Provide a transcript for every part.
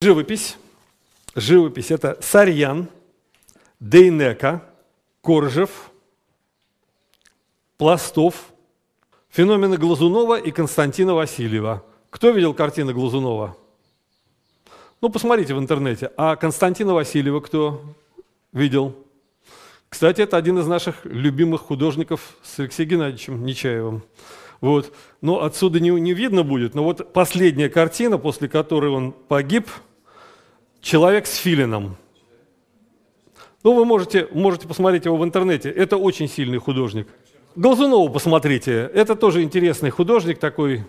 Живопись. Живопись – это Сарьян, Дейнека, Коржев, Пластов, феномены Глазунова и Константина Васильева. Кто видел картины Глазунова? Ну, посмотрите в интернете. А Константина Васильева кто видел? Кстати, это один из наших любимых художников с Алексеем Геннадьевичем Нечаевым. Вот. Но отсюда не, не видно будет. Но вот последняя картина, после которой он погиб – Человек с филином. Ну, вы можете, можете посмотреть его в интернете. Это очень сильный художник. Глазунову посмотрите. Это тоже интересный художник такой,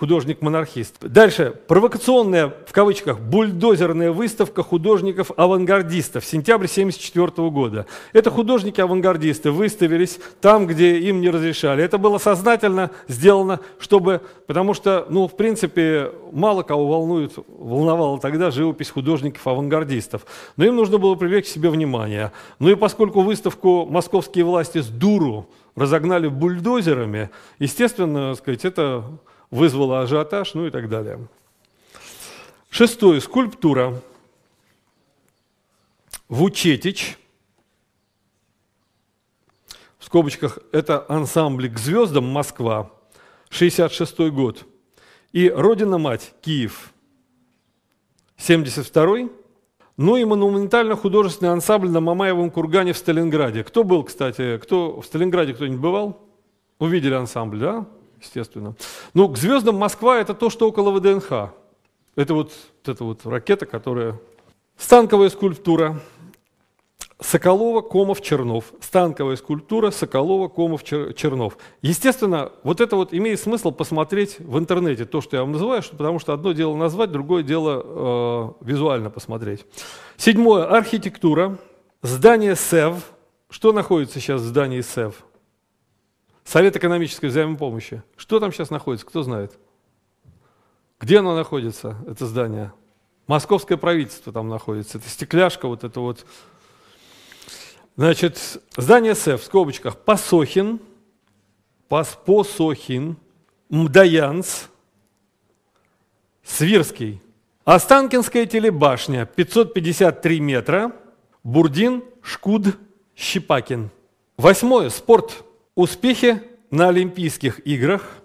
художник-монархист. Дальше. Провокационная, в кавычках, бульдозерная выставка художников-авангардистов. Сентябрь 1974 года. Это художники-авангардисты выставились там, где им не разрешали. Это было сознательно сделано, чтобы... Потому что, ну, в принципе, мало кого волнует, волновала тогда живопись художников-авангардистов. Но им нужно было привлечь к себе внимание. Ну и поскольку выставку московские власти с дуру разогнали бульдозерами, естественно, сказать, это вызвало ажиотаж, ну и так далее. Шестое. Скульптура. Вучетич. В скобочках это ансамбль «К звездам» Москва, 66 год. И «Родина-мать» Киев, 72 ну и монументально-художественный ансамбль на Мамаевом кургане в Сталинграде. Кто был, кстати, кто в Сталинграде кто-нибудь бывал? Увидели ансамбль, да? естественно. Ну, к звездам Москва – это то, что около ВДНХ. Это вот, вот эта вот ракета, которая... Станковая скульптура Соколова, Комов, Чернов. Станковая скульптура Соколова, Комов, Чернов. Естественно, вот это вот имеет смысл посмотреть в интернете, то, что я вам называю, потому что одно дело назвать, другое дело э, визуально посмотреть. Седьмое. Архитектура. Здание СЭВ. Что находится сейчас в здании СЭВ? Совет экономической взаимопомощи. Что там сейчас находится, кто знает? Где оно находится, это здание? Московское правительство там находится. Это стекляшка, вот это вот. Значит, здание СЭФ в скобочках Пасохин, Паспосохин, Мдаянс, Свирский. Останкинская телебашня, 553 метра, Бурдин, Шкуд, Щипакин. Восьмое, спорт. Успехи на Олимпийских играх,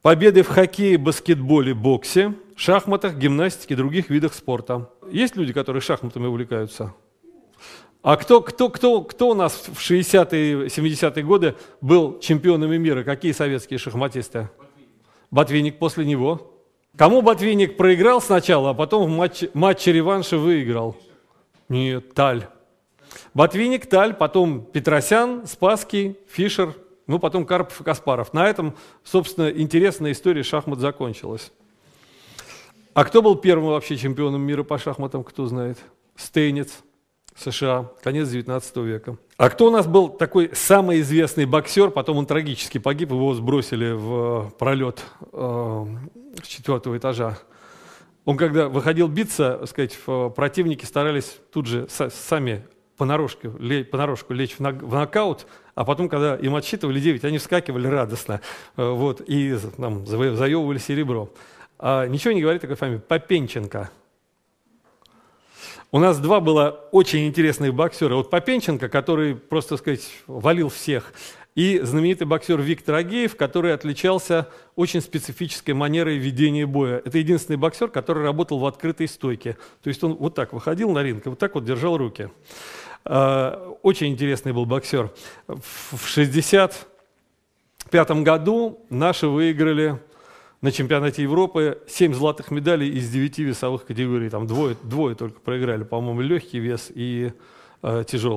победы в хоккее, баскетболе, боксе, шахматах, гимнастике, других видах спорта. Есть люди, которые шахматами увлекаются? А кто, кто, кто, кто у нас в 60-е, 70-е годы был чемпионами мира? Какие советские шахматисты? Ботвинник. Ботвинник после него. Кому Ботвинник проиграл сначала, а потом в матче, матче реванша выиграл? Нет, Таль. Ботвинник, Таль, потом Петросян, Спасский, Фишер, ну, потом Карпов и Каспаров. На этом, собственно, интересная история шахмат закончилась. А кто был первым вообще чемпионом мира по шахматам, кто знает? Стейнец, США, конец 19 века. А кто у нас был такой самый известный боксер, потом он трагически погиб, его сбросили в э, пролет э, с четвертого этажа. Он когда выходил биться, сказать, э, противники старались тут же сами понарошку, понарошку лечь в, нок, в нокаут, а потом, когда им отсчитывали 9, они вскакивали радостно э, вот, и там, завоевывали серебро. А, ничего не говорит такой фамилии. Попенченко. У нас два было очень интересных боксера. Вот Попенченко, который, просто сказать, валил всех, и знаменитый боксер Виктор Агеев, который отличался очень специфической манерой ведения боя. Это единственный боксер, который работал в открытой стойке. То есть он вот так выходил на ринг и вот так вот держал руки. Э, очень интересный был боксер. В 1965 году наши выиграли на чемпионате Европы 7 золотых медалей из 9 весовых категорий. Там двое, двое только проиграли, по-моему, легкий вес и э, тяжелый.